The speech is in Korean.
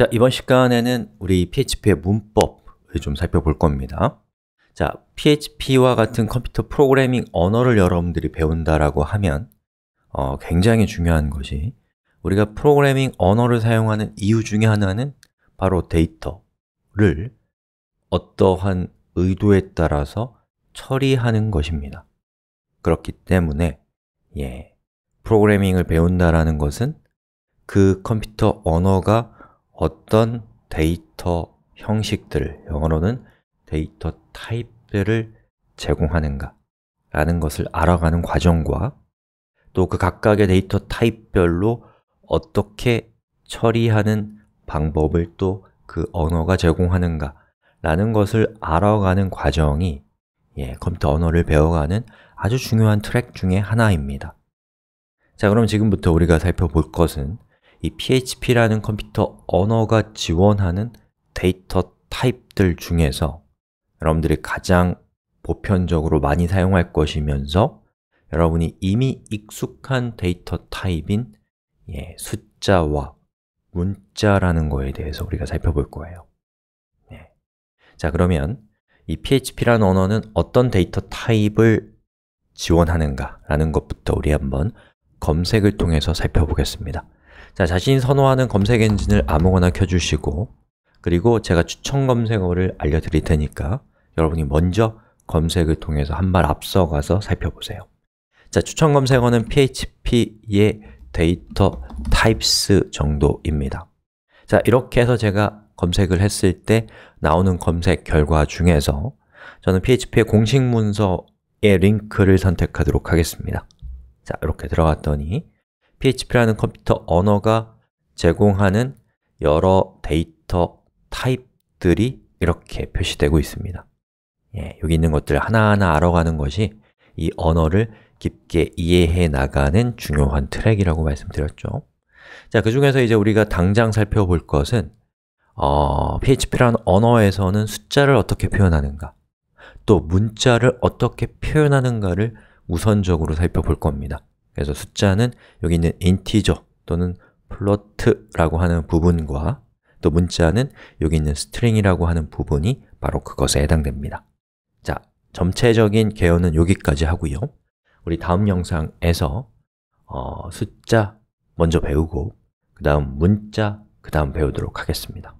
자, 이번 시간에는 우리 PHP의 문법을 좀 살펴볼 겁니다. 자, PHP와 같은 컴퓨터 프로그래밍 언어를 여러분들이 배운다라고 하면 어, 굉장히 중요한 것이 우리가 프로그래밍 언어를 사용하는 이유 중에 하나는 바로 데이터를 어떠한 의도에 따라서 처리하는 것입니다. 그렇기 때문에 예, 프로그래밍을 배운다라는 것은 그 컴퓨터 언어가 어떤 데이터 형식들, 영어로는 데이터 타입들을 제공하는가 라는 것을 알아가는 과정과 또 그 각각의 데이터 타입별로 어떻게 처리하는 방법을 또 그 언어가 제공하는가 라는 것을 알아가는 과정이 예, 컴퓨터 언어를 배워가는 아주 중요한 트랙 중의 하나입니다 자, 그럼 지금부터 우리가 살펴볼 것은 이 PHP라는 컴퓨터 언어가 지원하는 데이터 타입들 중에서 여러분들이 가장 보편적으로 많이 사용할 것이면서 여러분이 이미 익숙한 데이터 타입인 예, 숫자와 문자라는 거에 대해서 우리가 살펴볼 거예요 예. 자 그러면 이 PHP라는 언어는 어떤 데이터 타입을 지원하는가 라는 것부터 우리 한번 검색을 통해서 살펴보겠습니다 자, 자신이 선호하는 검색 엔진을 아무거나 켜주시고 그리고 제가 추천 검색어를 알려드릴 테니까 여러분이 먼저 검색을 통해서 한 발 앞서가서 살펴보세요 자, 추천 검색어는 php의 데이터 타입스 정도입니다 자, 이렇게 해서 제가 검색을 했을 때 나오는 검색 결과 중에서 저는 php의 공식 문서의 링크를 선택하도록 하겠습니다 자, 이렇게 들어갔더니 PHP라는 컴퓨터 언어가 제공하는 여러 데이터 타입들이 이렇게 표시되고 있습니다. 예, 여기 있는 것들을 하나하나 알아가는 것이 이 언어를 깊게 이해해 나가는 중요한 트랙이라고 말씀드렸죠. 자, 그 중에서 이제 우리가 당장 살펴볼 것은 어, PHP라는 언어에서는 숫자를 어떻게 표현하는가 또 문자를 어떻게 표현하는가를 우선적으로 살펴볼 겁니다. 그래서 숫자는 여기 있는 인티저 또는 플롯라고 하는 부분과 또 문자는 여기 있는 스트링이라고 하는 부분이 바로 그것에 해당됩니다 자, 전체적인 개요는 여기까지 하고요 우리 다음 영상에서 어, 숫자 먼저 배우고 그 다음 문자 그 다음 배우도록 하겠습니다